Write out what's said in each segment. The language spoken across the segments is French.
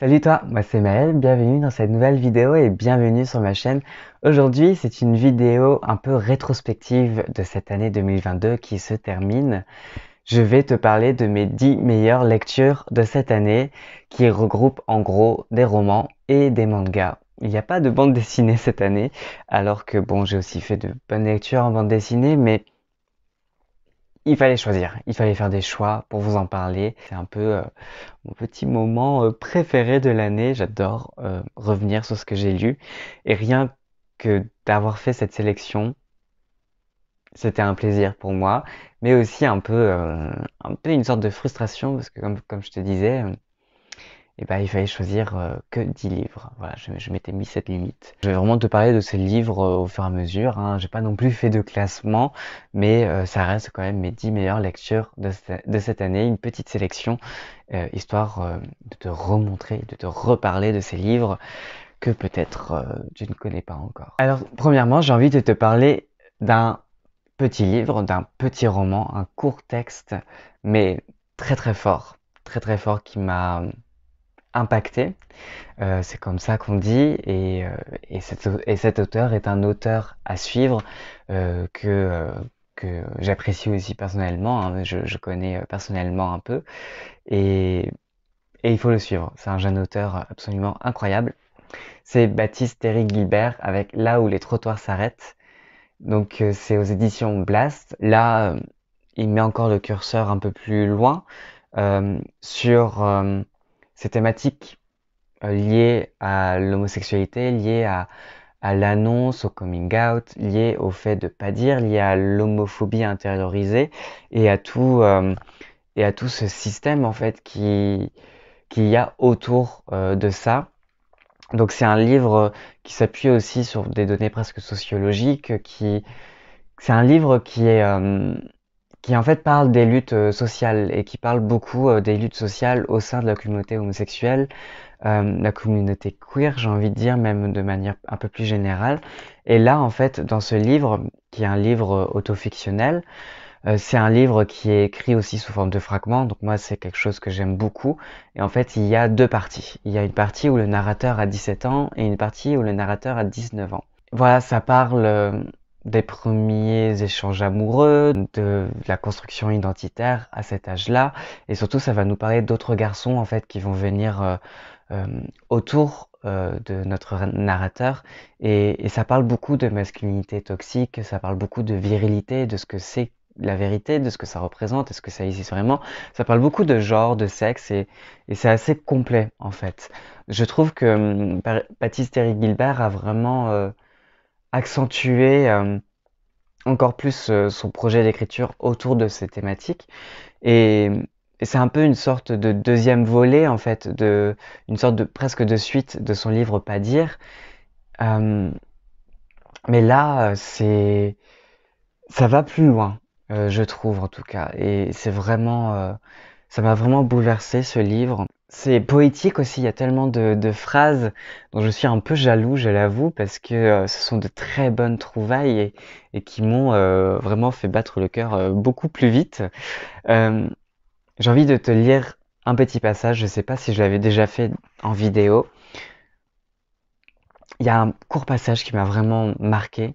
Salut toi, moi c'est Maël, bienvenue dans cette nouvelle vidéo et bienvenue sur ma chaîne. Aujourd'hui c'est une vidéo un peu rétrospective de cette année 2022 qui se termine. Je vais te parler de mes 10 meilleures lectures de cette année qui regroupent en gros des romans et des mangas. Il n'y a pas de bande dessinée cette année alors que bon j'ai aussi fait de bonnes lectures en bande dessinée mais il fallait choisir, il fallait faire des choix pour vous en parler. C'est un peu euh, mon petit moment euh, préféré de l'année. J'adore euh, revenir sur ce que j'ai lu. Et rien que d'avoir fait cette sélection, c'était un plaisir pour moi, mais aussi un peu, un peu une sorte de frustration parce que comme, comme je te disais, et eh ben, il fallait choisir euh, que 10 livres. Voilà, je, m'étais mis cette limite. Je vais vraiment te parler de ces livres euh, au fur et à mesure. Hein. J'ai pas non plus fait de classement, mais euh, ça reste quand même mes 10 meilleures lectures de, cette, année, une petite sélection, histoire de te remontrer, de te reparler de ces livres que peut-être tu ne connais pas encore. Alors, premièrement, j'ai envie de te parler d'un petit livre, d'un petit roman, un court texte, mais très très fort, très très fort qui m'a impacté. Euh, c'est comme ça qu'on dit. Et, euh, et, cet auteur est un auteur à suivre euh, que, que j'apprécie aussi personnellement. Hein, je, connais personnellement un peu. Et, il faut le suivre. C'est un jeune auteur absolument incroyable. C'est Baptiste Eric Gilbert avec Là où les trottoirs s'arrêtent. Donc c'est aux éditions Blast. Là, il met encore le curseur un peu plus loin sur ces thématiques euh, liées à l'homosexualité, liées à, l'annonce, au coming out, liées au fait de pas dire, liées à l'homophobie intériorisée et à tout euh, et à tout ce système en fait qui qu'il y a autour euh, de ça. Donc c'est un livre qui s'appuie aussi sur des données presque sociologiques, qui c'est un livre qui est qui en fait parle des luttes euh, sociales et qui parle beaucoup euh, des luttes sociales au sein de la communauté homosexuelle, euh, la communauté queer, j'ai envie de dire même de manière un peu plus générale. Et là, en fait, dans ce livre, qui est un livre autofictionnel, c'est un livre qui est écrit aussi sous forme de fragments, donc moi c'est quelque chose que j'aime beaucoup. Et en fait, il y a deux parties. Il y a une partie où le narrateur a 17 ans et une partie où le narrateur a 19 ans. Voilà, ça parle des premiers échanges amoureux, de la construction identitaire à cet âge-là. Et surtout, ça va nous parler d'autres garçons, en fait, qui vont venir euh, euh, autour euh, de notre narrateur. Et, ça parle beaucoup de masculinité toxique, ça parle beaucoup de virilité, de ce que c'est la vérité, de ce que ça représente, est-ce que ça existe vraiment. Ça parle beaucoup de genre, de sexe, et, et c'est assez complet, en fait. Je trouve que Baptiste hum, éric Gilbert a vraiment accentuer euh, encore plus euh, son projet d'écriture autour de ces thématiques. Et, c'est un peu une sorte de deuxième volet, en fait, de, une sorte de presque de suite de son livre Pas dire. Euh, mais là, c'est ça va plus loin, je trouve en tout cas. Et c'est vraiment, ça m'a vraiment bouleversé ce livre. C'est poétique aussi, il y a tellement de, phrases dont je suis un peu jaloux, je l'avoue, parce que euh, ce sont de très bonnes trouvailles et, qui m'ont euh, vraiment fait battre le cœur euh, beaucoup plus vite. J'ai envie de te lire un petit passage, je ne sais pas si je l'avais déjà fait en vidéo. Il y a un court passage qui m'a vraiment marqué.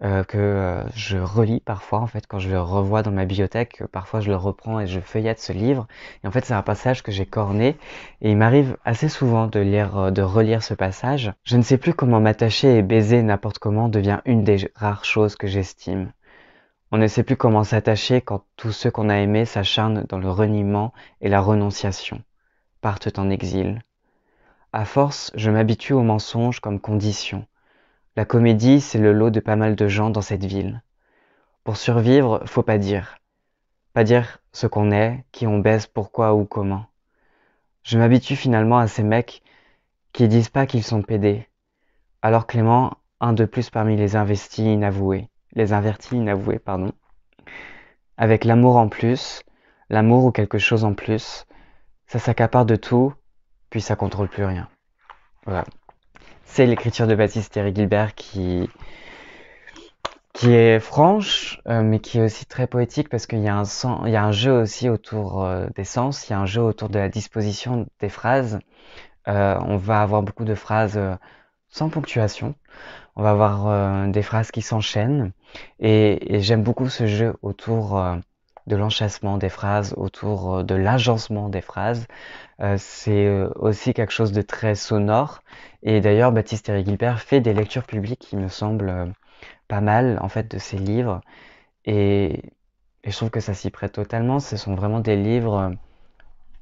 Euh, que euh, je relis parfois, en fait, quand je le revois dans ma bibliothèque, euh, parfois je le reprends et je feuillette ce livre. Et en fait, c'est un passage que j'ai corné, et il m'arrive assez souvent de lire, de relire ce passage. Je ne sais plus comment m'attacher et baiser n'importe comment devient une des rares choses que j'estime. On ne sait plus comment s'attacher quand tous ceux qu'on a aimés s'acharnent dans le reniement et la renonciation, partent en exil. À force, je m'habitue au mensonge comme condition, la comédie, c'est le lot de pas mal de gens dans cette ville. Pour survivre, faut pas dire. Pas dire ce qu'on est, qui on baisse, pourquoi ou comment. Je m'habitue finalement à ces mecs qui disent pas qu'ils sont pédés. Alors Clément, un de plus parmi les investis inavoués, les invertis inavoués, pardon. Avec l'amour en plus, l'amour ou quelque chose en plus, ça s'accapare de tout, puis ça contrôle plus rien. Voilà c'est l'écriture de Baptiste Thierry Gilbert qui, qui est franche, euh, mais qui est aussi très poétique parce qu'il y, y, a un jeu aussi autour euh, des sens, il y a un jeu autour de la disposition des phrases. Euh, on va avoir beaucoup de phrases sans ponctuation, on va avoir des phrases qui s'enchaînent, et j'aime beaucoup ce jeu autour de l'enchâssement des phrases, autour euh, de l'agencement des phrases. Euh, c'est euh, aussi quelque chose de très sonore. Et d'ailleurs, Baptiste Eric Gilbert fait des lectures publiques qui me semblent pas mal, en fait, de ses livres. Et, je trouve que ça s'y prête totalement. Ce sont vraiment des livres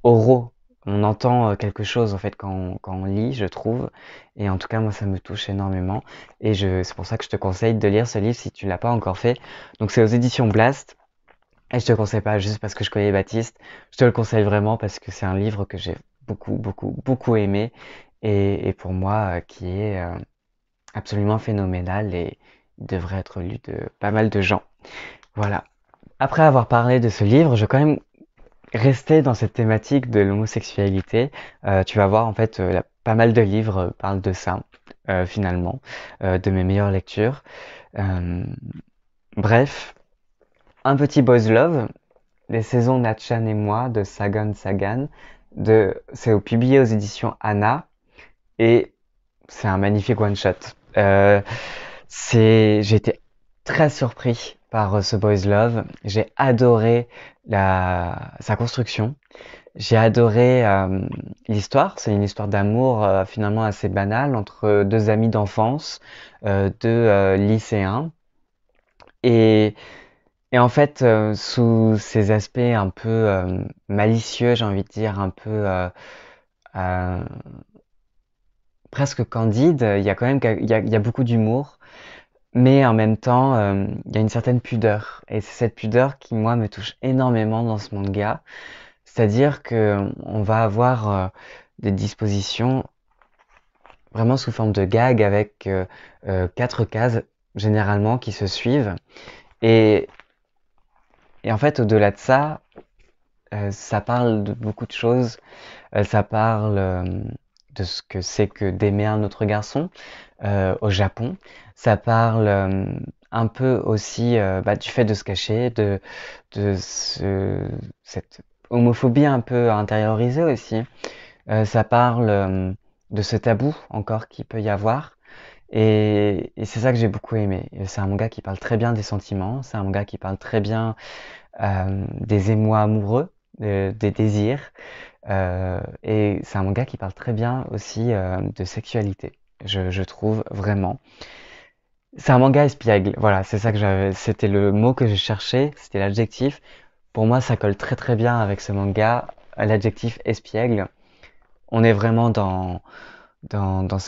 oraux. On entend quelque chose, en fait, quand quand on lit, je trouve. Et en tout cas, moi, ça me touche énormément. Et c'est pour ça que je te conseille de lire ce livre si tu ne l'as pas encore fait. Donc, c'est aux éditions Blast. Et je te conseille pas juste parce que je connais Baptiste. Je te le conseille vraiment parce que c'est un livre que j'ai beaucoup, beaucoup, beaucoup aimé et, pour moi euh, qui est euh, absolument phénoménal et devrait être lu de pas mal de gens. Voilà. Après avoir parlé de ce livre, je vais quand même rester dans cette thématique de l'homosexualité. Euh, tu vas voir en fait pas mal de livres parlent de ça finalement, de mes meilleures lectures. bref, un petit boys love, les saisons Natchan et moi de Sagan Sagan, de... c'est publié aux éditions Anna et c'est un magnifique one shot. Euh, j'ai été très surpris par euh, ce boys love. J'ai adoré sa construction. J'ai adoré euh, l'histoire. C'est une histoire d'amour finalement assez banale entre deux amis d'enfance, deux lycéens et et en fait, euh, sous ces aspects un peu euh, malicieux, j'ai envie de dire, un peu euh, presque candide, il y a quand même il y a, beaucoup d'humour, mais en même temps, il y a une certaine pudeur. Et c'est cette pudeur qui, moi, me touche énormément dans ce manga. C'est-à-dire qu'on va avoir des dispositions vraiment sous forme de gag avec quatre cases généralement qui se suivent. Et et en fait, au-delà de ça, euh, ça parle de beaucoup de choses. Euh, ça parle euh, de ce que c'est que d'aimer un autre garçon au Japon. Ça parle un peu aussi bah, du fait de se cacher, de, de ce, cette homophobie un peu intériorisée aussi. ça parle de ce tabou encore qu'il peut y avoir. Et, et c'est ça que j'ai beaucoup aimé. C'est un manga qui parle très bien des sentiments, c'est un manga qui parle très bien euh, des émois amoureux, des désirs, euh, et c'est un manga qui parle très bien aussi euh, de sexualité, je, je trouve vraiment. C'est un manga espiègle, voilà, c'est ça que j'avais, c'était le mot que j'ai cherché, c'était l'adjectif. Pour moi, ça colle très très bien avec ce manga, l'adjectif espiègle. On est vraiment dans, euh, dans,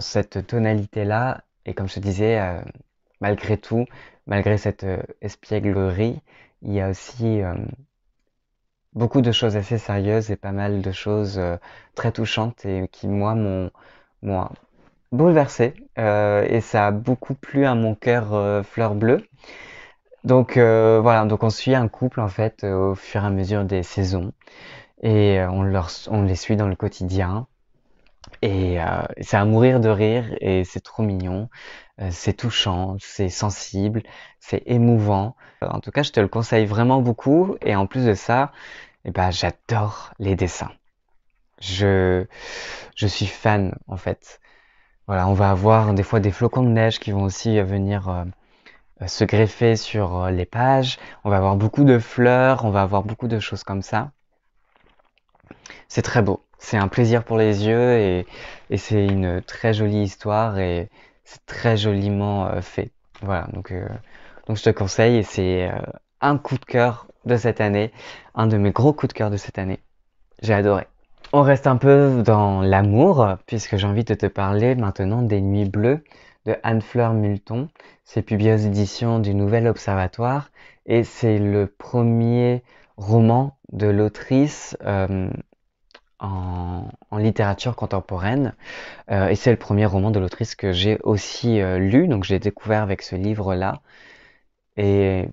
cette, tonalité-là. Et comme je te disais, euh, malgré tout, malgré cette euh, espièglerie, il y a aussi beaucoup de choses assez sérieuses et pas mal de choses très touchantes et qui, moi, m'ont bouleversé. et ça a beaucoup plu à mon cœur fleur bleue. Donc voilà, donc on suit un couple en fait au fur et à mesure des saisons et on les suit dans le quotidien. Et euh, c'est à mourir de rire et c'est trop mignon, euh, c'est touchant, c'est sensible, c'est émouvant. Euh, en tout cas, je te le conseille vraiment beaucoup et en plus de ça, eh ben, j'adore les dessins. Je, je suis fan en fait. Voilà, on va avoir des fois des flocons de neige qui vont aussi euh, venir se greffer sur les pages. On va avoir beaucoup de fleurs, on va avoir beaucoup de choses comme ça. C'est très beau c'est un plaisir pour les yeux et, c'est une très jolie histoire et c'est très joliment euh, fait. Voilà, donc, euh, donc je te conseille et c'est euh, un coup de cœur de cette année, un de mes gros coups de cœur de cette année. J'ai adoré. On reste un peu dans l'amour puisque j'ai envie de te parler maintenant des Nuits Bleues de Anne-Fleur Multon. C'est publié aux éditions du Nouvel Observatoire et c'est le premier roman de l'autrice en, en, littérature contemporaine. Euh, et c'est le premier roman de l'autrice que j'ai aussi euh, lu, donc j'ai découvert avec ce livre-là. Et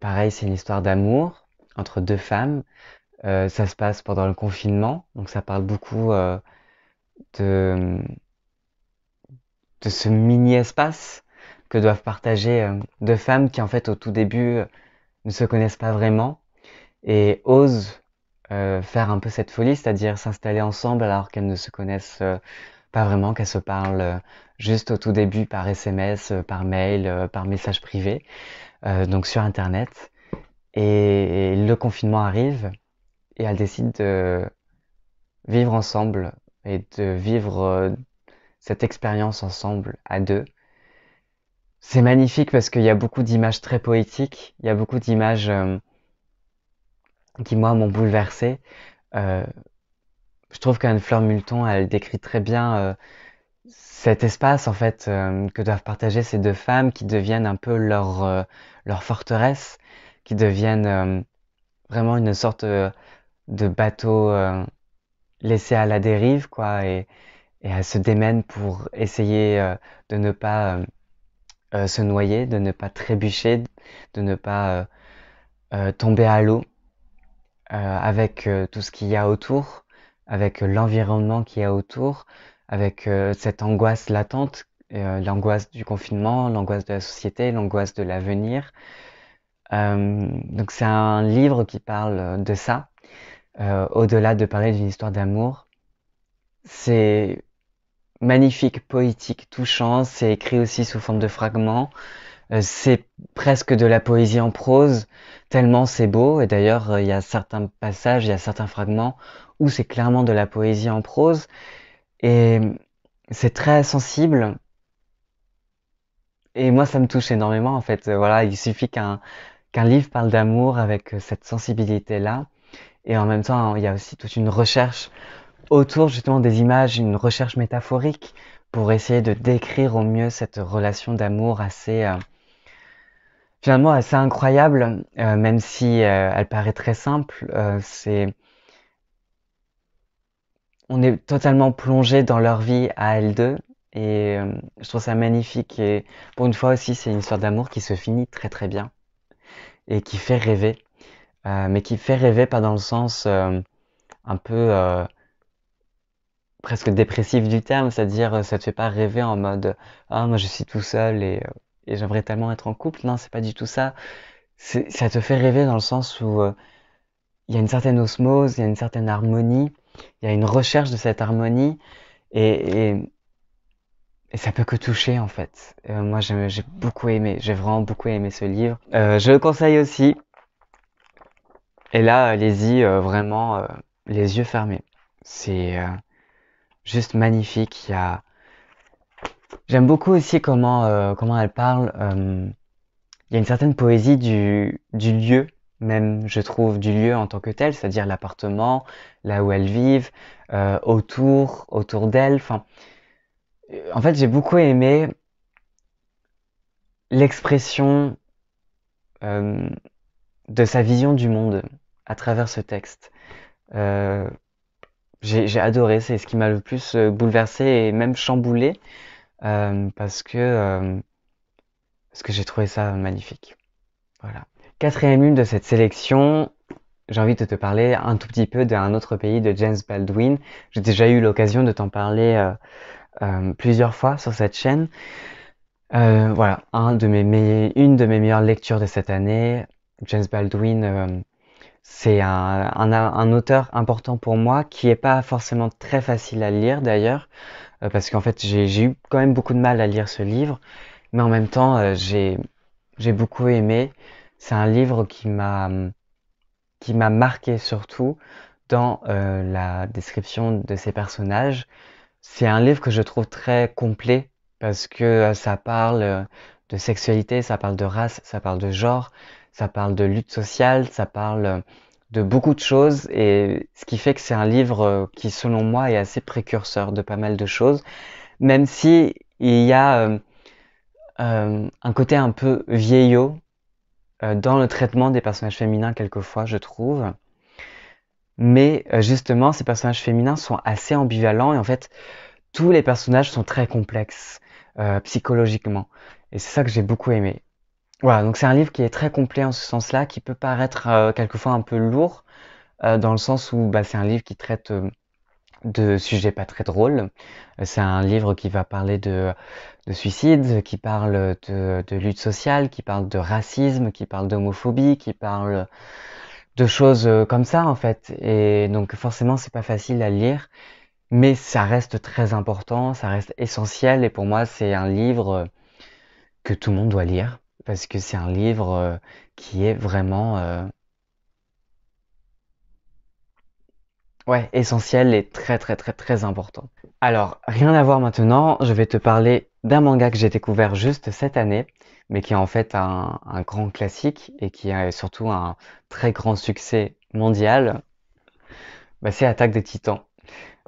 pareil, c'est une histoire d'amour entre deux femmes. Euh, ça se passe pendant le confinement, donc ça parle beaucoup de, de ce mini-espace que doivent partager deux femmes qui, en fait, au tout début, ne se connaissent pas vraiment et osent euh, faire un peu cette folie, c'est-à-dire s'installer ensemble alors qu'elles ne se connaissent euh, pas vraiment, qu'elles se parlent euh, juste au tout début par SMS, par mail, par message privé, donc sur Internet. Et, et, le confinement arrive et elles décident de vivre ensemble et de vivre cette expérience ensemble à deux. C'est magnifique parce qu'il y a beaucoup d'images très poétiques, il y a beaucoup d'images qui moi m'ont bouleversé. Euh, je trouve qu'Anne-Fleur Multon, elle décrit très bien euh, cet espace en fait euh, que doivent partager ces deux femmes qui deviennent un peu leur, euh, leur forteresse, qui deviennent vraiment une sorte de bateau laissé à la dérive quoi et, et elles se démènent pour essayer de ne pas se noyer, de ne pas trébucher, de ne pas tomber à l'eau euh, avec euh, tout ce qu'il y a autour, avec euh, l'environnement qu'il y a autour, avec cette angoisse latente, l'angoisse du confinement, l'angoisse de la société, l'angoisse de l'avenir. donc c'est un livre qui parle de ça, au-delà de parler d'une histoire d'amour. C'est magnifique, poétique, touchant. C'est écrit aussi sous forme de fragments. Euh, c'est presque de la poésie en prose, tellement c'est beau. Et d'ailleurs, euh, il y a certains passages, il y a certains fragments où c'est clairement de la poésie en prose. Et euh, c'est très sensible. Et moi, ça me touche énormément, en fait. Voilà, il suffit qu'un qu'un livre parle d'amour avec cette sensibilité-là. Et en même temps, il y a aussi toute une recherche autour justement des images, une recherche métaphorique pour essayer de décrire au mieux cette relation d'amour assez, finalement c'est incroyable, euh, même si euh, elle paraît très simple. Euh, c'est on est totalement plongé dans leur vie à l deux et je trouve ça magnifique et pour une fois aussi c'est une histoire d'amour qui se finit très très bien et qui fait rêver, mais qui fait rêver pas dans le sens un peu presque dépressif du terme, c'est-à-dire ça te fait pas rêver en mode ah moi je suis tout seul et et j'aimerais tellement être en couple. Non, c'est pas du tout ça. Ça te fait rêver dans le sens où euh, il y a une certaine osmose, il y a une certaine harmonie, il y a une recherche de cette harmonie et, ça peut que toucher en fait. Euh, moi j'ai beaucoup aimé, j'ai vraiment beaucoup aimé ce livre. Euh, je le conseille aussi. Et là, allez-y vraiment les yeux fermés. C'est juste magnifique. Il y a J'aime beaucoup aussi comment, euh, comment elle parle. Euh, il y a une certaine poésie du, du lieu, même, je trouve, du lieu en tant que tel, c'est-à-dire l'appartement, là où elles vivent, euh, autour, autour d'elle. Enfin, en fait, j'ai beaucoup aimé l'expression de sa vision du monde à travers ce texte. j'ai adoré, c'est ce qui m'a le plus bouleversé et même chamboulé. Euh, parce que, euh, que j'ai trouvé ça magnifique. Voilà. Quatrième une de cette sélection, j'ai envie de te parler un tout petit peu d'un autre pays de James Baldwin. J'ai déjà eu l'occasion de t'en parler euh, plusieurs fois sur cette chaîne. voilà, une de mes meilleures lectures de cette année. James Baldwin, c'est un, un, auteur important pour moi qui n'est pas forcément très facile à lire d'ailleurs. Euh, parce qu'en fait j'ai eu quand même beaucoup de mal à lire ce livre, mais en même temps euh, j'ai beaucoup aimé. C'est un livre qui m'a qui m'a marqué surtout dans euh, la description de ces personnages. C'est un livre que je trouve très complet parce que ça parle de sexualité, ça parle de race, ça parle de genre, ça parle de lutte sociale, ça parle de beaucoup de choses et ce qui fait que c'est un livre euh, qui selon moi est assez précurseur de pas mal de choses même si il y a euh, euh, un côté un peu vieillot dans le traitement des personnages féminins quelquefois je trouve mais justement ces personnages féminins sont assez ambivalents et en fait tous les personnages sont très complexes psychologiquement et c'est ça que j'ai beaucoup aimé voilà, donc c'est un livre qui est très complet en ce sens-là, qui peut paraître euh, quelquefois un peu lourd, euh, dans le sens où bah, c'est un livre qui traite euh, de sujets pas très drôles. Euh, c'est un livre qui va parler de, de suicide, qui parle de, de lutte sociale, qui parle de racisme, qui parle d'homophobie, qui parle de choses comme ça en fait. Et donc forcément, c'est pas facile à lire, mais ça reste très important, ça reste essentiel. Et pour moi, c'est un livre que tout le monde doit lire parce que c'est un livre euh, qui est vraiment euh, ouais, essentiel et très très très très important. Alors, rien à voir maintenant, je vais te parler d'un manga que j'ai découvert juste cette année, mais qui est en fait un, grand classique et qui a surtout un très grand succès mondial. Bah, c'est Attaque des Titans.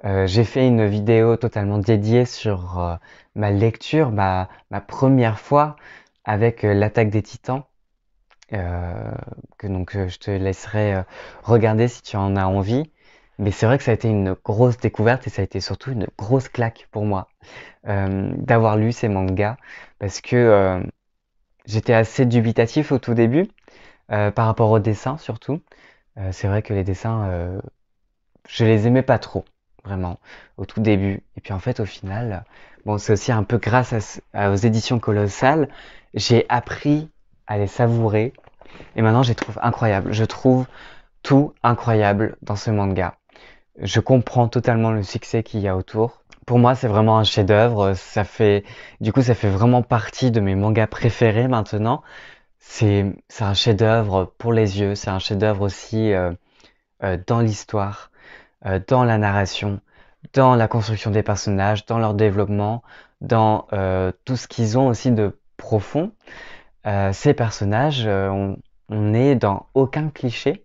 Euh, j'ai fait une vidéo totalement dédiée sur ma lecture, ma première fois avec euh, l'attaque des titans, euh, que donc euh, je te laisserai regarder si tu en as envie. Mais c'est vrai que ça a été une grosse découverte et ça a été surtout une grosse claque pour moi euh, d'avoir lu ces mangas parce que j'étais assez dubitatif au tout début euh, par rapport aux dessins surtout. c'est vrai que les dessins, je les aimais pas trop vraiment au tout début. Et puis en fait au final, bon c'est aussi un peu grâce à, aux éditions colossales j'ai appris à les savourer et maintenant je les trouve incroyables. Je trouve tout incroyable dans ce manga. Je comprends totalement le succès qu'il y a autour. Pour moi, c'est vraiment un chef-d'œuvre. Ça fait, du coup, ça fait vraiment partie de mes mangas préférés maintenant. C'est, c'est un chef-d'œuvre pour les yeux. C'est un chef-d'œuvre aussi euh, euh dans l'histoire, euh, dans la narration, dans la construction des personnages, dans leur développement, dans euh, tout ce qu'ils ont aussi de profond. Euh, ces personnages, euh, on n'est dans aucun cliché,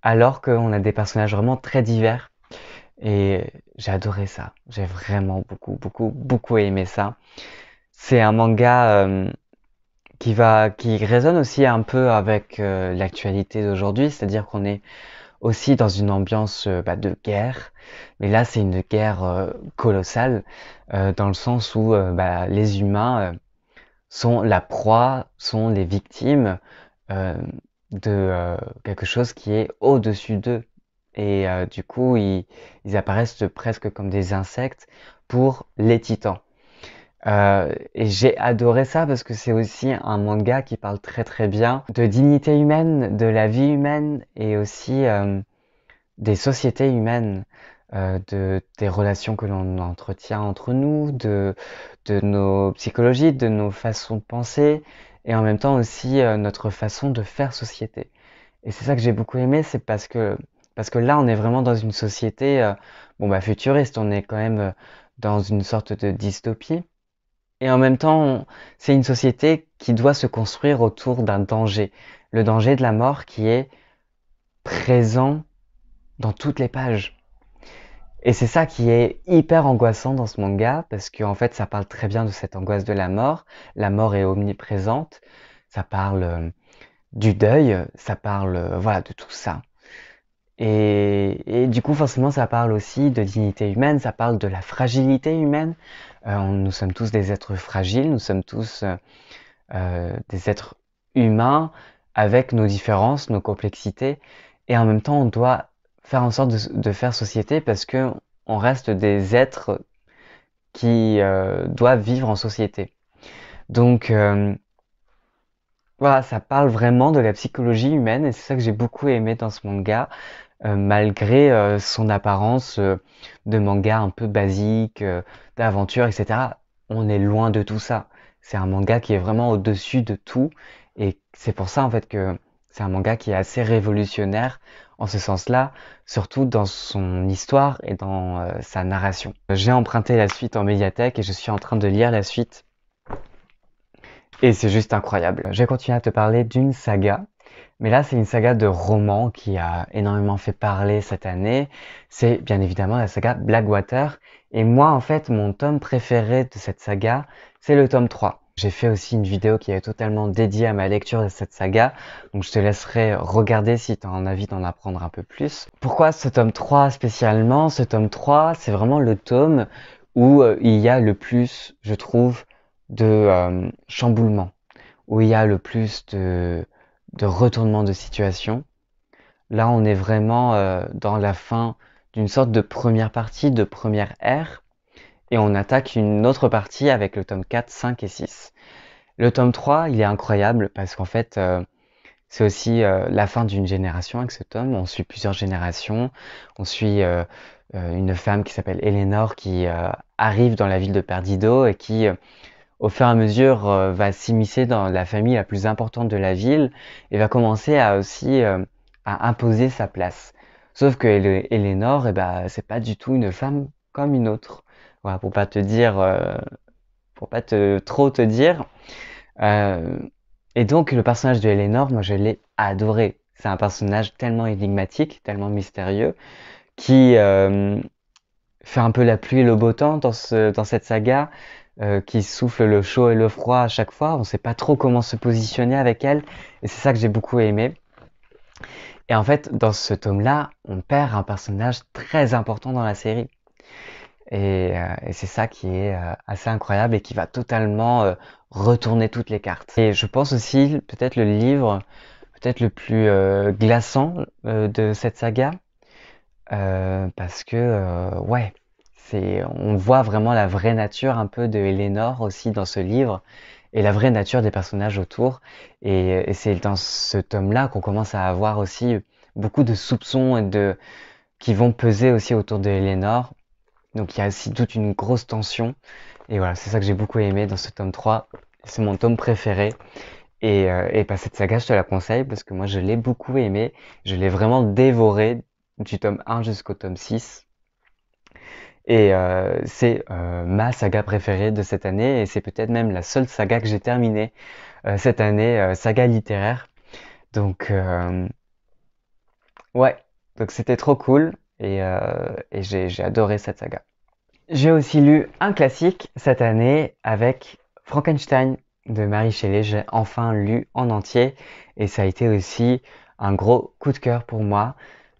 alors qu'on a des personnages vraiment très divers. Et j'ai adoré ça. J'ai vraiment beaucoup, beaucoup, beaucoup aimé ça. C'est un manga euh, qui va, qui résonne aussi un peu avec l'actualité d'aujourd'hui, c'est-à-dire qu'on est aussi dans une ambiance bah, de guerre, mais là c'est une guerre colossale dans le sens où bah, les humains sont la proie, sont les victimes euh, de euh, quelque chose qui est au-dessus d'eux. Et euh, du coup, ils, ils, apparaissent presque comme des insectes pour les titans. et j'ai adoré ça parce que c'est aussi un manga qui parle très très bien de dignité humaine, de la vie humaine et aussi des sociétés humaines. Euh, de, des relations que l'on entretient entre nous, de, de nos psychologies, de nos façons de penser, et en même temps aussi euh, notre façon de faire société. Et c'est ça que j'ai beaucoup aimé, c'est parce que, parce que là, on est vraiment dans une société euh, bon, bah, futuriste, on est quand même dans une sorte de dystopie. Et en même temps, c'est une société qui doit se construire autour d'un danger, le danger de la mort qui est présent dans toutes les pages. Et c'est ça qui est hyper angoissant dans ce manga, parce qu'en fait, ça parle très bien de cette angoisse de la mort. La mort est omniprésente. Ça parle euh, du deuil, ça parle euh, voilà de tout ça. Et, du coup, forcément, ça parle aussi de dignité humaine, ça parle de la fragilité humaine. Euh, nous sommes tous des êtres fragiles, nous sommes tous des êtres humains avec nos différences, nos complexités. Et en même temps, on doit faire en sorte de, faire société parce que on reste des êtres qui euh, doivent vivre en société. Donc euh, voilà, ça parle vraiment de la psychologie humaine et c'est ça que j'ai beaucoup aimé dans ce manga, euh, malgré son apparence de manga un peu basique, d'aventure, etc. On est loin de tout ça. C'est un manga qui est vraiment au-dessus de tout et c'est pour ça en fait que c'est un manga qui est assez révolutionnaire en ce sens-là, surtout dans son histoire et dans euh, sa narration. J'ai emprunté la suite en médiathèque et je suis en train de lire la suite. Et c'est juste incroyable. Je vais à te parler d'une saga. Mais là, c'est une saga de roman qui a énormément fait parler cette année. C'est bien évidemment la saga Blackwater. Et moi, en fait, mon tome préféré de cette saga, c'est le tome 3. J'ai fait aussi une vidéo qui est totalement dédiée à ma lecture de cette saga, donc je te laisserai regarder si tu as envie d'en apprendre un peu plus. Pourquoi ce tome 3 spécialement Ce tome 3, c'est vraiment le tome où euh, il y a le plus, je trouve, de euh, chamboulement, où il y a le plus de, retournement de situation. Là, on est vraiment euh, dans la fin d'une sorte de première partie, de première ère, et on attaque une autre partie avec le tome 4, 5 et 6. Le tome 3, il est incroyable parce qu'en fait, euh, c'est aussi euh, la fin d'une génération avec ce tome. On suit plusieurs générations. On suit euh, une femme qui s'appelle Eleanor qui arrive dans la ville de Perdido et qui, au fur et à mesure, va s'immiscer dans la famille la plus importante de la ville et va commencer à aussi à imposer sa place. Sauf que Eleanor, eh ben, c'est pas du tout une femme comme une autre pour pas te dire, euh, pour pas te trop te dire. Euh, et donc le personnage de Eleanor, moi je l'ai adoré. C'est un personnage tellement énigmatique, tellement mystérieux, qui euh, fait un peu la pluie et le beau temps dans cette saga, qui souffle le chaud et le froid à chaque fois. On ne sait pas trop comment se positionner avec elle, et c'est ça que j'ai beaucoup aimé. Et en fait, dans ce tome-là, on perd un personnage très important dans la série. Et, euh, et c'est ça qui est euh, assez incroyable et qui va totalement euh, retourner toutes les cartes. Et je pense aussi, peut-être le livre, peut-être le plus glaçant de cette saga, parce que, ouais, c'est, on voit vraiment la vraie nature un peu de Eleanor aussi dans ce livre et la vraie nature des personnages autour. Et, et c'est dans ce tome-là qu'on commence à avoir aussi beaucoup de soupçons et de qui vont peser aussi autour de Eleanor donc il y a aussi toute une grosse tension. Et voilà, c'est ça que j'ai beaucoup aimé dans ce tome 3. C'est mon tome préféré. Et, euh, et bah, cette saga, je te la conseille parce que moi, je l'ai beaucoup aimé. Je l'ai vraiment dévoré du tome 1 jusqu'au tome 6. Et euh, c'est euh, ma saga préférée de cette année et c'est peut-être même la seule saga que j'ai terminée cette année, saga littéraire. Donc, ouais, donc c'était trop cool et, euh, j'ai adoré cette saga. J'ai aussi lu un classique cette année avec Frankenstein de Marie Shelley. J'ai enfin lu en entier et ça a été aussi un gros coup de cœur pour moi.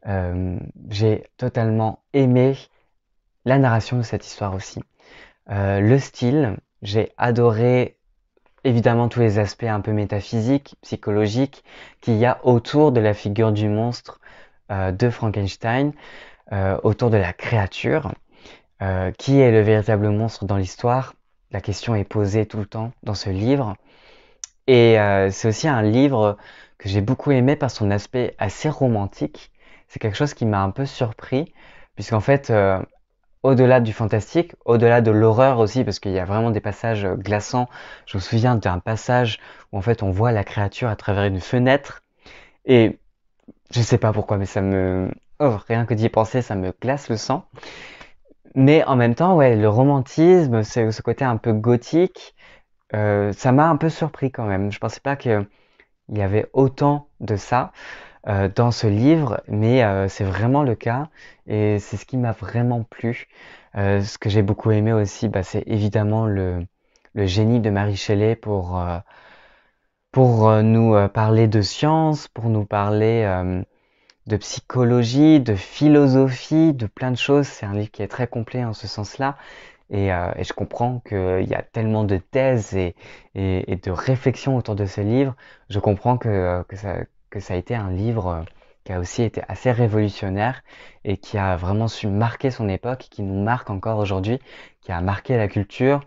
Euh, j'ai totalement aimé la narration de cette histoire aussi. Euh, le style, j'ai adoré évidemment tous les aspects un peu métaphysiques, psychologiques qu'il y a autour de la figure du monstre euh, de Frankenstein euh, autour de la créature, euh, qui est le véritable monstre dans l'histoire. La question est posée tout le temps dans ce livre. Et c'est aussi un livre que j'ai beaucoup aimé par son aspect assez romantique. C'est quelque chose qui m'a un peu surpris, puisqu'en fait, au-delà du fantastique, au-delà de l'horreur aussi, parce qu'il y a vraiment des passages glaçants. Je me souviens d'un passage où en fait on voit la créature à travers une fenêtre, et je sais pas pourquoi, mais ça me. Oh, rien que d'y penser, ça me glace le sang. Mais en même temps, ouais, le romantisme, ce, côté un peu gothique, euh, ça m'a un peu surpris quand même. Je pensais pas qu'il y avait autant de ça euh, dans ce livre, mais euh, c'est vraiment le cas et c'est ce qui m'a vraiment plu. ce que j'ai beaucoup aimé aussi, bah, c'est évidemment le, le, génie de Marie Shelley pour pour euh, nous euh, parler de science, pour nous parler euh, de psychologie, de philosophie, de plein de choses. C'est un livre qui est très complet en hein, ce sens-là. Et, je comprends qu'il y a tellement de thèses et, de réflexions autour de ce livre. Je comprends que, que, ça, a été un livre qui a aussi été assez révolutionnaire et qui a vraiment su marquer son époque, qui nous marque encore aujourd'hui, qui a marqué la culture.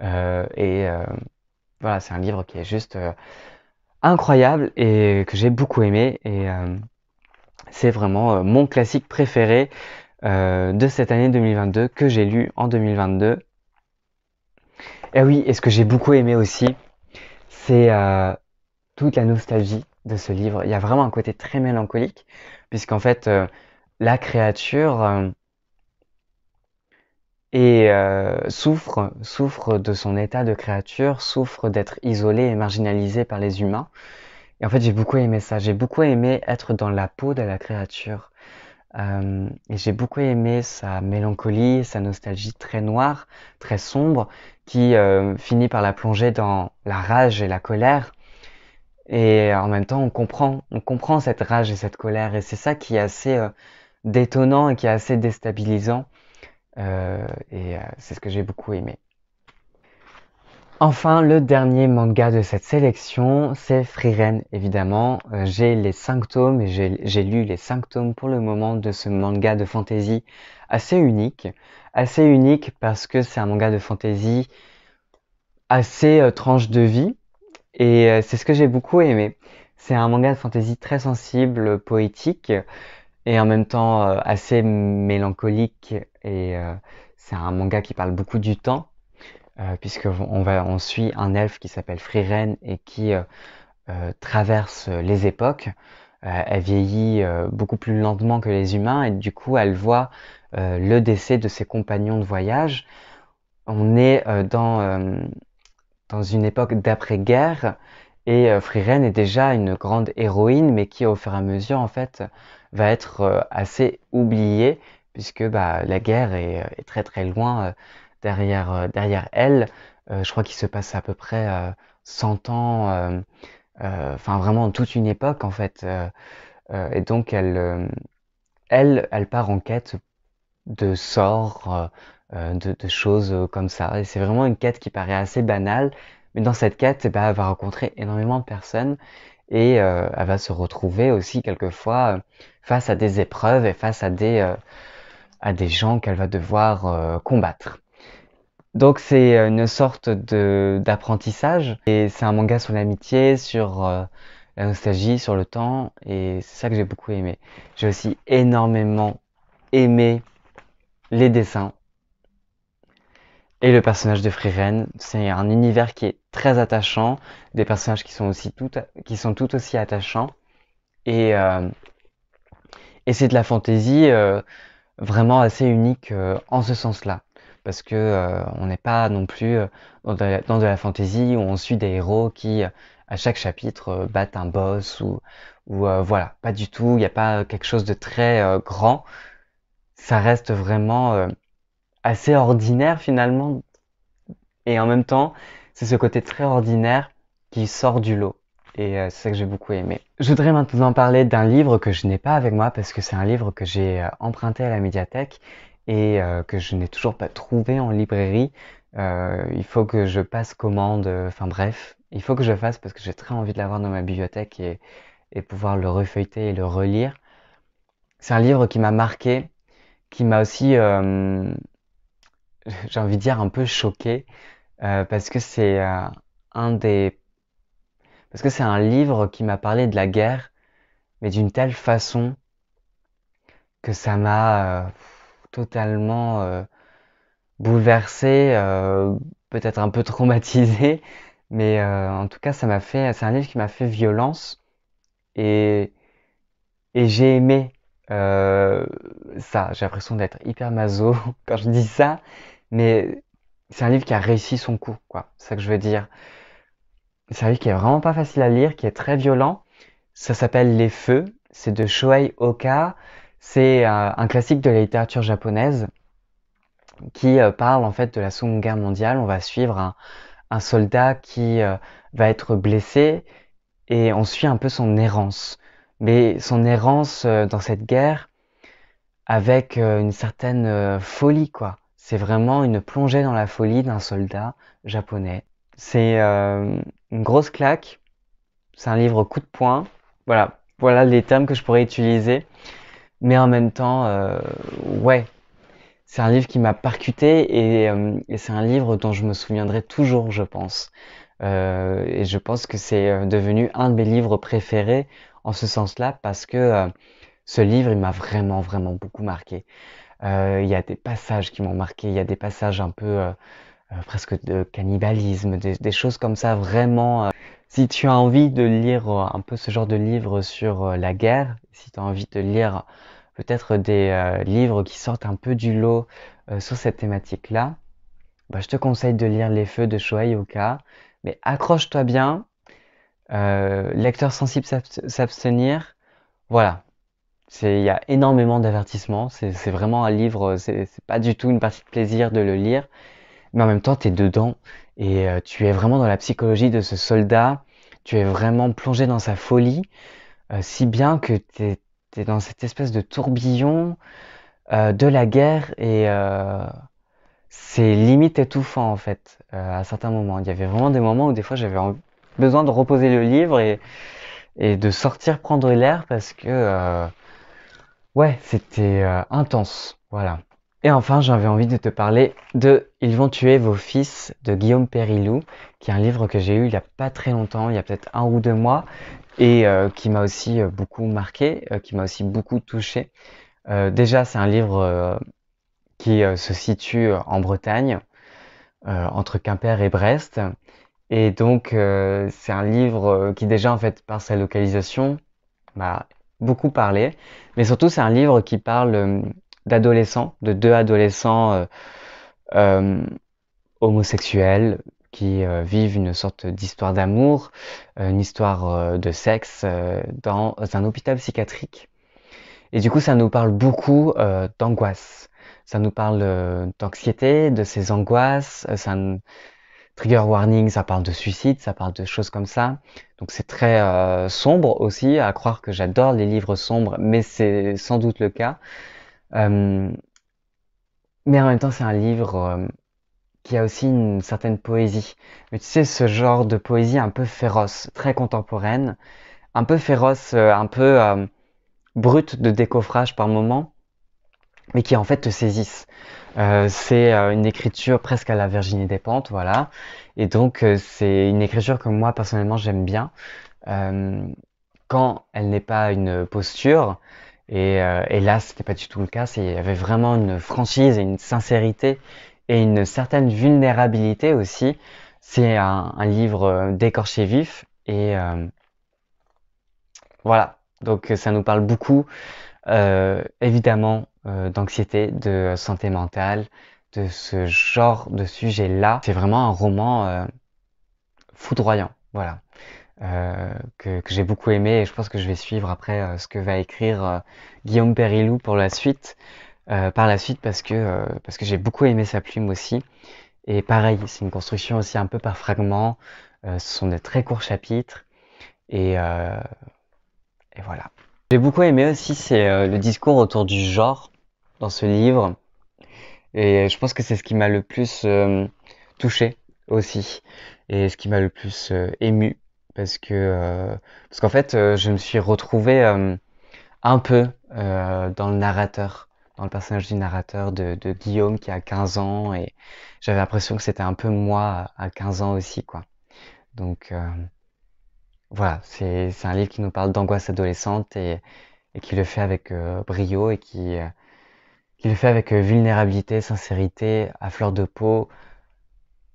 et, voilà, c'est un livre qui est juste euh, incroyable et que j'ai beaucoup aimé. Et euh, c'est vraiment euh, mon classique préféré de cette année 2022 que j'ai lu en 2022. Et oui, et ce que j'ai beaucoup aimé aussi, c'est toute la nostalgie de ce livre. Il y a vraiment un côté très mélancolique, puisqu'en fait, la créature et euh, souffre, souffre de son état de créature, souffre d'être isolé et marginalisé par les humains. Et en fait, j'ai beaucoup aimé ça. J'ai beaucoup aimé être dans la peau de la créature. Euh, et j'ai beaucoup aimé sa mélancolie, sa nostalgie très noire, très sombre, qui euh, finit par la plonger dans la rage et la colère. Et euh, en même temps, on comprend, on comprend cette rage et cette colère. Et c'est ça qui est assez détonnant et qui est assez déstabilisant. Euh, et euh, c'est ce que j'ai beaucoup aimé. Enfin, le dernier manga de cette sélection, c'est Frieren, évidemment. Euh, j'ai les 5 tomes, j'ai lu les 5 tomes pour le moment de ce manga de fantasy assez unique. Assez unique parce que c'est un manga de fantasy assez tranche de vie. Et c'est ce que j'ai beaucoup aimé. C'est un manga de fantasy très sensible, poétique, et en même temps euh, assez mélancolique. Et euh, c'est un manga qui parle beaucoup du temps, euh, puisqu'on on suit un elfe qui s'appelle Friren et qui traverse les époques. elle vieillit beaucoup plus lentement que les humains et du coup elle voit le décès de ses compagnons de voyage. On est dans, dans une époque d'après-guerre et Friren est déjà une grande héroïne mais qui au fur et à mesure en fait va être euh, assez oubliée puisque bah, la guerre est, euh, très très loin euh, derrière, derrière elle. je crois qu'il se passe à peu près 100 ans, enfin vraiment toute une époque en fait. et donc elle, elle, elle part en quête de sorts, de, choses comme ça. Et c'est vraiment une quête qui paraît assez banale, mais dans cette quête, bah, elle va rencontrer énormément de personnes et euh, elle va se retrouver aussi quelquefois euh, face à des épreuves et face à des, euh, à des gens qu'elle va devoir combattre. Donc c'est une sorte d'apprentissage et c'est un manga sur l'amitié, sur la nostalgie, sur le temps et c'est ça que j'ai beaucoup aimé. J'ai aussi énormément aimé les dessins et le personnage de Freeren, c'est un univers qui est très attachant, des personnages qui sont aussi tout, qui sont tout aussi attachants. Et, euh, et c'est de la fantaisie euh, vraiment assez unique euh, en ce sens-là. Parce que euh, on n'est pas non plus dans de, la, fantaisie où on suit des héros qui, à chaque chapitre, battent un boss ou, ou voilà, pas du tout, il n'y a pas quelque chose de très grand. Ça reste vraiment assez ordinaire finalement. Et en même temps, c'est ce côté très ordinaire qui sort du lot. Et euh, c'est ça que j'ai beaucoup aimé. Je voudrais maintenant parler d'un livre que je n'ai pas avec moi parce que c'est un livre que j'ai euh, emprunté à la médiathèque et euh, que je n'ai toujours pas trouvé en librairie. il faut que je passe commande, enfin bref, il faut que je fasse parce que j'ai très envie de l'avoir dans ma bibliothèque et, et pouvoir le refeuilleter et le relire. C'est un livre qui m'a marqué, qui m'a aussi j'ai envie de dire un peu choqué euh, parce que c'est euh, un des parce que c'est un livre qui m'a parlé de la guerre mais d'une telle façon que ça m'a euh, totalement bouleversé peut-être un peu traumatisé mais en tout cas ça m'a fait c'est un livre qui m'a fait violence et et j'ai aimé euh, ça, j'ai l'impression d'être hyper maso quand je dis ça, mais c'est un livre qui a réussi son coup, quoi. C'est ça que je veux dire. C'est un livre qui est vraiment pas facile à lire, qui est très violent. Ça s'appelle Les Feux. C'est de Shoei Oka. C'est euh, un classique de la littérature japonaise qui euh, parle en fait de la Seconde Guerre mondiale. On va suivre un soldat qui va être blessé et on suit un peu son errance mais son errance euh, dans cette guerre avec euh, une certaine euh, folie, quoi. C'est vraiment une plongée dans la folie d'un soldat japonais. C'est une grosse claque. C'est un livre coup de poing. Voilà, voilà les termes que je pourrais utiliser. Mais en même temps, ouais, c'est un livre qui m'a percuté et, c'est un livre dont je me souviendrai toujours, je pense. et je pense que c'est devenu un de mes livres préférés en ce sens-là parce que euh, ce livre, il m'a vraiment, vraiment beaucoup marqué. Euh, il y a des passages qui m'ont marqué, il y a des passages un peu euh, presque de cannibalisme, des, choses comme ça, vraiment. si tu as envie de lire un peu ce genre de livre sur la guerre, si tu as envie de lire peut-être des livres qui sortent un peu du lot sur cette thématique-là, bah, je te conseille de lire Les Feux de Shohei Mais accroche-toi bien, euh, sensible s'abstenir. Voilà. Il y a énormément d'avertissements. C'est vraiment un livre, c'est pas du tout une partie de plaisir de le lire. Mais en même temps, tu es dedans et euh, tu es vraiment dans la psychologie de ce soldat. Tu es vraiment plongé dans sa folie. Euh, si bien que tu es, dans cette espèce de tourbillon euh, de la guerre et c'est limite étouffant en fait à certains moments. Il y avait vraiment des moments où des fois j'avais envie, besoin de reposer le livre et, de sortir prendre l'air parce que euh, ouais c'était euh, intense voilà et enfin j'avais envie de te parler de ils vont tuer vos fils de Guillaume Périlou qui est un livre que j'ai eu il y a pas très longtemps il y a peut-être un ou deux mois et euh, qui m'a aussi beaucoup marqué qui m'a aussi beaucoup touché déjà c'est un livre qui se situe en Bretagne entre Quimper et Brest et donc, euh, c'est un livre euh, qui déjà, en fait, par sa localisation, m'a beaucoup parlé. Mais surtout, c'est un livre qui parle euh, d'adolescents, de deux adolescents euh, homosexuels qui vivent une sorte d'histoire d'amour, une histoire de sexe dans un hôpital psychiatrique. Et du coup, ça nous parle beaucoup d'angoisse. Ça nous parle d'anxiété, de ces angoisses. Ça, trigger warning, ça parle de suicide, ça parle de choses comme ça. Donc c'est très euh, sombre aussi, à croire que j'adore les livres sombres, mais c'est sans doute le cas. Euh, mais en même temps, c'est un livre euh, qui a aussi une certaine poésie. Mais tu sais, ce genre de poésie un peu féroce, très contemporaine, un peu féroce, un peu brute de décoffrage par moment, mais qui en fait te saisissent. Euh, c'est euh, une écriture presque à la Virginie des Pentes, voilà. Et donc euh, c'est une écriture que moi personnellement j'aime bien euh, quand elle n'est pas une posture. Et, et là, c'était pas du tout le cas. Il y avait vraiment une franchise et une sincérité et une certaine vulnérabilité aussi. C'est un, un, livre décorché vif et voilà. Donc ça nous parle beaucoup. Euh, évidemment euh, d'anxiété, de santé mentale, de ce genre de sujet-là. C'est vraiment un roman euh, foudroyant, voilà, euh, que, que j'ai beaucoup aimé et je pense que je vais suivre après euh, ce que va écrire Guillaume Perilou pour la suite, par la suite parce que, parce que j'ai beaucoup aimé sa plume aussi. Et pareil, c'est une construction aussi un peu par fragments, ce sont des très courts chapitres et, et voilà. J'ai beaucoup aimé aussi, c'est euh, le discours autour du genre dans ce livre. Et je pense que c'est ce qui m'a le plus euh, touché aussi. Et ce qui m'a le plus euh, ému. Parce que, parce qu'en fait, je me suis retrouvé un peu dans le narrateur, dans le personnage du narrateur de, de Guillaume qui a 15 ans. Et j'avais l'impression que c'était un peu moi à 15 ans aussi, quoi. Donc. Voilà, c'est un livre qui nous parle d'angoisse adolescente et, qui le fait avec brio et qui, le fait avec vulnérabilité, sincérité, à fleur de peau,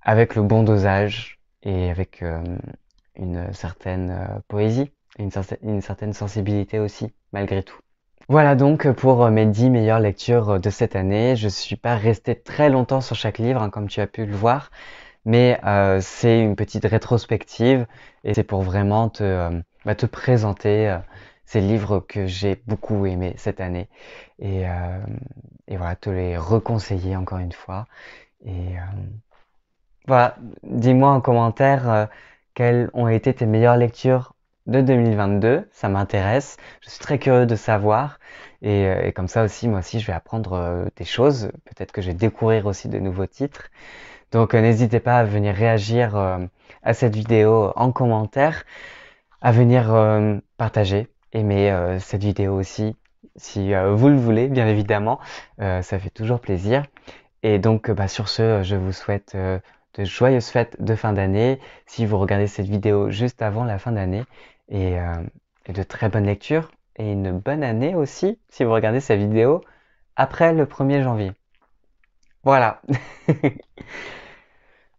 avec le bon dosage et avec euh, une certaine euh, poésie et une, certaine sensibilité aussi, malgré tout. Voilà donc pour euh, mes 10 meilleures lectures de cette année. Je ne suis pas resté très longtemps sur chaque livre, hein, comme tu as pu le voir mais euh, c'est une petite rétrospective et c'est pour vraiment te, euh, bah, te présenter euh, ces livres que j'ai beaucoup aimés cette année et, et, voilà, te les reconseiller encore une fois. Et voilà, dis-moi en commentaire quelles ont été tes meilleures lectures de 2022, ça m'intéresse, je suis très curieux de savoir et, et, comme ça aussi, moi aussi, je vais apprendre des choses, peut-être que je vais découvrir aussi de nouveaux titres. Donc euh, n'hésitez pas à venir réagir euh, à cette vidéo en commentaire, à venir euh, partager, aimer cette vidéo aussi, si vous le voulez, bien évidemment. ça fait toujours plaisir. Et donc bah, sur ce, je vous souhaite de joyeuses fêtes de fin d'année, si vous regardez cette vidéo juste avant la fin d'année, et, et de très bonnes lectures et une bonne année aussi si vous regardez cette vidéo après le 1er janvier. Voilà.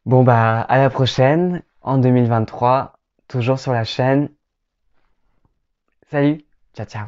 Bon bah à la prochaine en 2023, toujours sur la chaîne. Salut, ciao ciao.